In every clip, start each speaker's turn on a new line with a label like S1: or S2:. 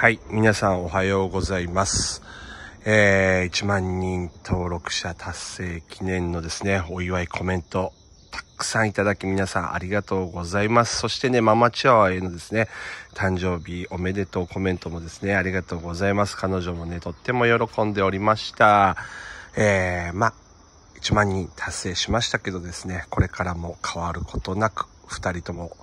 S1: はい、皆さんおはようございます。えー、1万人登録者達成記念のですね、お祝いコメント、たくさんいただき皆さんありがとうございます。そしてね、ママチワワへのですね、誕生日おめでとうコメントもですね、ありがとうございます。彼女もね、とっても喜んでおりました。えー、ま1万人達成しましたけどですね、これからも変わることなく、2人とも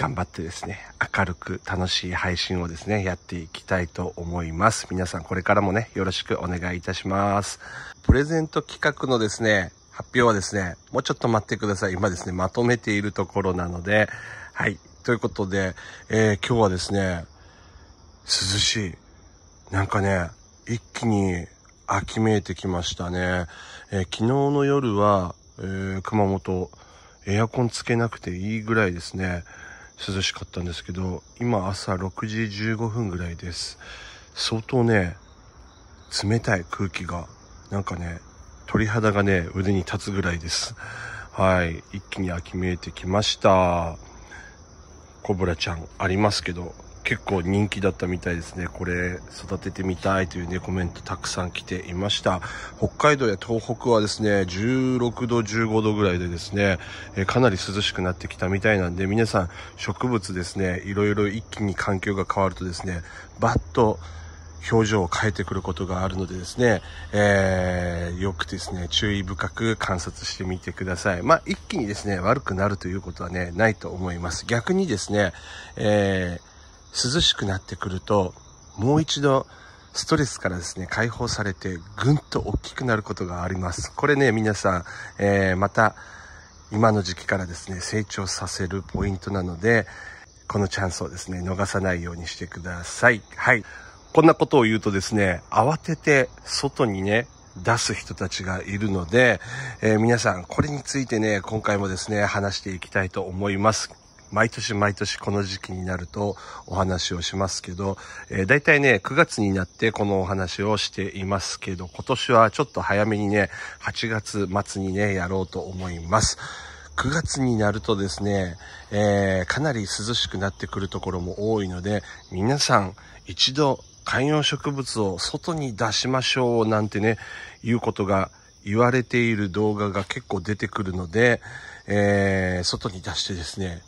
S1: 頑張ってですね、明るく楽しい配信をですね、やっていきたいと思います。皆さんこれからもね、よろしくお願いいたします。プレゼント企画のですね、発表はですね、もうちょっと待ってください。今ですね、まとめているところなので、はい。ということで、えー、今日はですね、涼しい。なんかね、一気に秋めいてきましたね。えー、昨日の夜は、えー、熊本、エアコンつけなくていいぐらいですね。涼しかったんですけど今朝6時15分ぐらいです相当ね冷たい空気がなんかね鳥肌がね腕に立つぐらいですはい一気に秋めいてきましたコブラちゃんありますけど結構人気だったみたいですね。これ育ててみたいというね、コメントたくさん来ていました。北海道や東北はですね、16度、15度ぐらいでですね、えかなり涼しくなってきたみたいなんで、皆さん植物ですね、いろいろ一気に環境が変わるとですね、バッと表情を変えてくることがあるのでですね、えー、よくですね、注意深く観察してみてください。まあ、一気にですね、悪くなるということはね、ないと思います。逆にですね、えー涼しくなってくるともう一度ストレスからですね解放されてぐんと大きくなることがありますこれね皆さん、えー、また今の時期からですね成長させるポイントなのでこのチャンスをですね逃さないようにしてくださいはいこんなことを言うとですね慌てて外にね出す人たちがいるので、えー、皆さんこれについてね今回もですね話していきたいと思います毎年毎年この時期になるとお話をしますけど、えー、大体ね、9月になってこのお話をしていますけど、今年はちょっと早めにね、8月末にね、やろうと思います。9月になるとですね、えー、かなり涼しくなってくるところも多いので、皆さん一度観葉植物を外に出しましょうなんてね、いうことが言われている動画が結構出てくるので、えー、外に出してですね、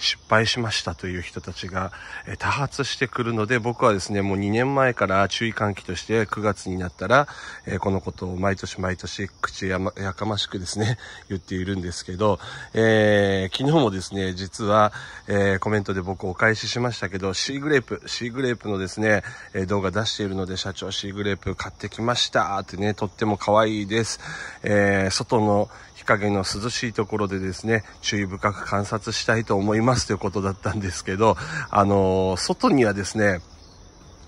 S1: 失敗しましたという人たちが、え多発してくるので、僕はですね、もう2年前から注意喚起として9月になったら、えこのことを毎年毎年口や,、ま、やかましくですね、言っているんですけど、えー、昨日もですね、実は、えー、コメントで僕お返ししましたけど、シーグレープ、シーグレープのですね、え動画出しているので、社長シーグレープ買ってきましたってね、とっても可愛いです。えー、外の日陰の涼しいところでですね、注意深く観察したいと思います。ますということだったんですけど、あの外にはですね、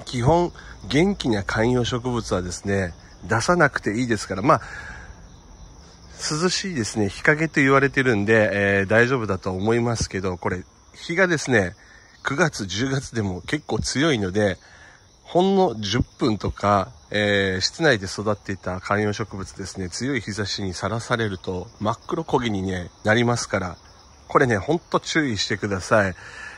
S1: 基本、元気な観葉植物はですね、出さなくていいですから、まあ、涼しいですね、日陰と言われてるんで、えー、大丈夫だと思いますけど、これ、日がですね、9月、10月でも結構強いので、ほんの10分とか、えー、室内で育っていた観葉植物ですね、強い日差しにさらされると真っ黒焦げに、ね、なりますから、これね、ほんと注意してください。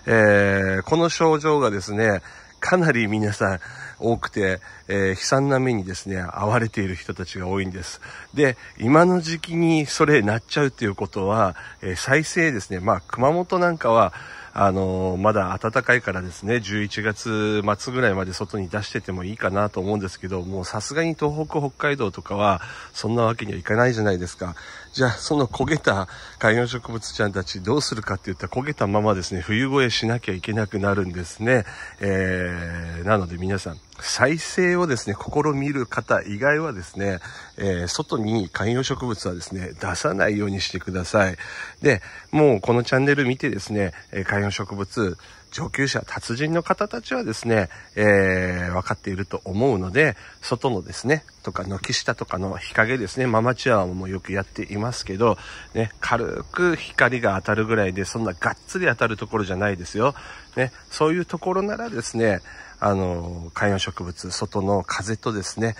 S1: えー、この症状がですね、かなり皆さん多くて、えー、悲惨な目にですね、遭われている人たちが多いんです。で、今の時期にそれなっちゃうっていうことは、えー、再生ですね、まあ、熊本なんかは、あのー、まだ暖かいからですね、11月末ぐらいまで外に出しててもいいかなと思うんですけど、もうさすがに東北、北海道とかは、そんなわけにはいかないじゃないですか。じゃあ、その焦げた観葉植物ちゃんたちどうするかって言ったら焦げたままですね、冬越えしなきゃいけなくなるんですね。えー、なので皆さん、再生をですね、試みる方以外はですね、えー、外に観葉植物はですね、出さないようにしてください。で、もうこのチャンネル見てですね、観葉植物、上級者、達人の方たちはですね、えー、分かっていると思うので、外のですね、とか、軒下とかの日陰ですね、ママチュアもよくやっていますけど、ね、軽く光が当たるぐらいで、そんながっつり当たるところじゃないですよ。ね、そういうところならですね、あの、観葉植物、外の風とですね、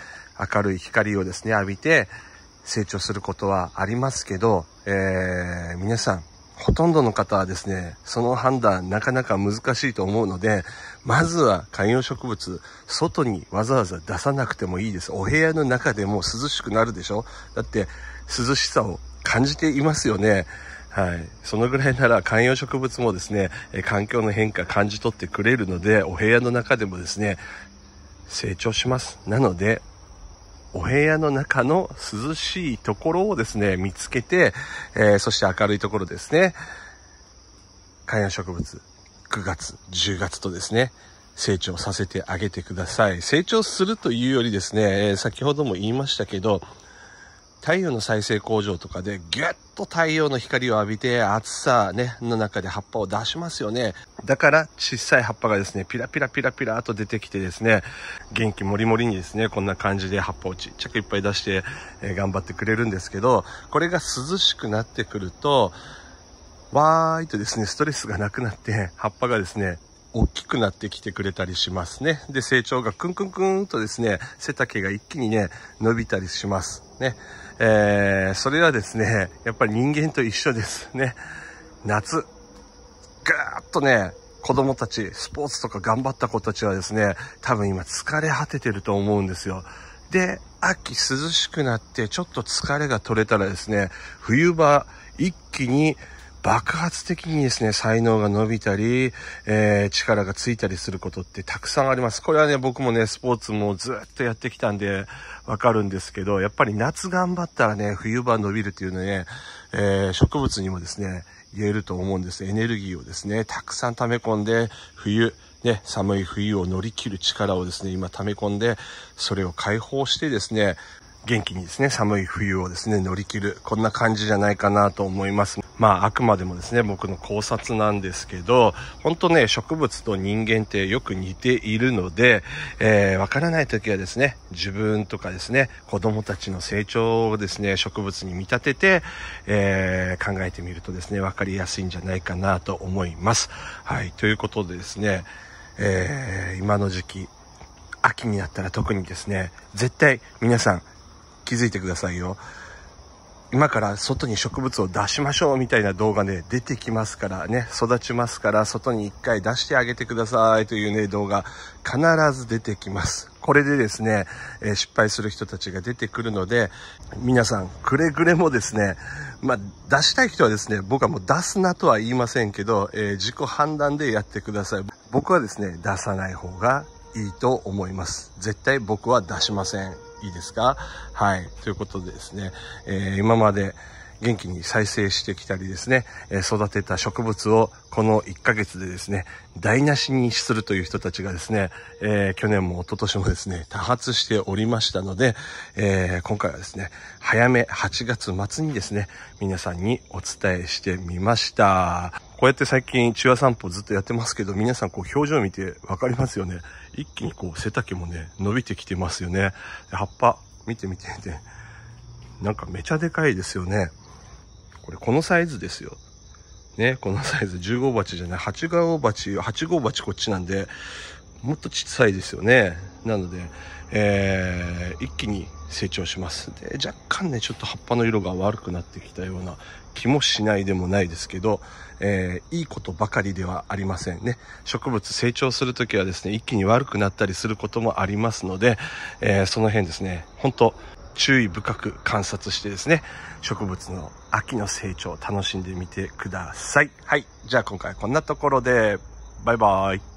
S1: 明るい光をですね、浴びて、成長することはありますけど、えー、皆さん、ほとんどの方はですね、その判断なかなか難しいと思うので、まずは観葉植物、外にわざわざ出さなくてもいいです。お部屋の中でも涼しくなるでしょだって涼しさを感じていますよね。はい。そのぐらいなら観葉植物もですね、環境の変化感じ取ってくれるので、お部屋の中でもですね、成長します。なので、お部屋の中の涼しいところをですね、見つけて、えー、そして明るいところですね、観葉植物、9月、10月とですね、成長させてあげてください。成長するというよりですね、先ほども言いましたけど、太陽の再生工場とかでギュッと太陽の光を浴びて暑さ、ね、の中で葉っぱを出しますよね。だから小さい葉っぱがですね、ピラピラピラピラと出てきてですね、元気もりもりにですね、こんな感じで葉っぱをちっちゃくいっぱい出して、え頑張ってくれるんですけど、これが涼しくなってくると、わーいとですね、ストレスがなくなって、葉っぱがですね、大きくなってきてくれたりしますね。で、成長がクンクンクンとですね、背丈が一気にね、伸びたりします。ね。えー、それはですね、やっぱり人間と一緒ですね。夏、ガーっとね、子供たち、スポーツとか頑張った子たちはですね、多分今疲れ果ててると思うんですよ。で、秋涼しくなってちょっと疲れが取れたらですね、冬場一気に爆発的にですね、才能が伸びたり、えー、力がついたりすることってたくさんあります。これはね、僕もね、スポーツもずっとやってきたんで、わかるんですけど、やっぱり夏頑張ったらね、冬場伸びるっていうのね、えー、植物にもですね、言えると思うんです。エネルギーをですね、たくさん溜め込んで、冬、ね、寒い冬を乗り切る力をですね、今溜め込んで、それを解放してですね、元気にですね、寒い冬をですね、乗り切る、こんな感じじゃないかなと思います。まあ、あくまでもですね、僕の考察なんですけど、本当ね、植物と人間ってよく似ているので、えー、わからない時はですね、自分とかですね、子供たちの成長をですね、植物に見立てて、えー、考えてみるとですね、わかりやすいんじゃないかなと思います。はい、ということでですね、えー、今の時期、秋になったら特にですね、絶対皆さん気づいてくださいよ。今から外に植物を出しましょうみたいな動画で、ね、出てきますからね、育ちますから、外に一回出してあげてくださいというね、動画、必ず出てきます。これでですね、えー、失敗する人たちが出てくるので、皆さん、くれぐれもですね、まあ、出したい人はですね、僕はもう出すなとは言いませんけど、えー、自己判断でやってください。僕はですね、出さない方がいいと思います。絶対僕は出しません。いいですかはい。ということでですね、えー、今まで元気に再生してきたりですね、え育てた植物をこの1ヶ月でですね、台無しにするという人たちがですね、えー、去年も一昨年もですね、多発しておりましたので、えー、今回はですね、早め8月末にですね、皆さんにお伝えしてみました。こうやって最近、チワ散歩ずっとやってますけど、皆さんこう表情見てわかりますよね。一気にこう背丈もね、伸びてきてますよね。葉っぱ、見てみて見て。なんかめちゃでかいですよね。これこのサイズですよ。ね、このサイズ、10号鉢じゃない、8号鉢、8号鉢こっちなんで、もっと小さいですよね。なので、えー、一気に成長します。で、若干ね、ちょっと葉っぱの色が悪くなってきたような気もしないでもないですけど、えー、いいことばかりではありませんね。植物成長するときはですね、一気に悪くなったりすることもありますので、えー、その辺ですね、本当注意深く観察してですね、植物の秋の成長を楽しんでみてください。はい。じゃあ今回はこんなところで、バイバイ。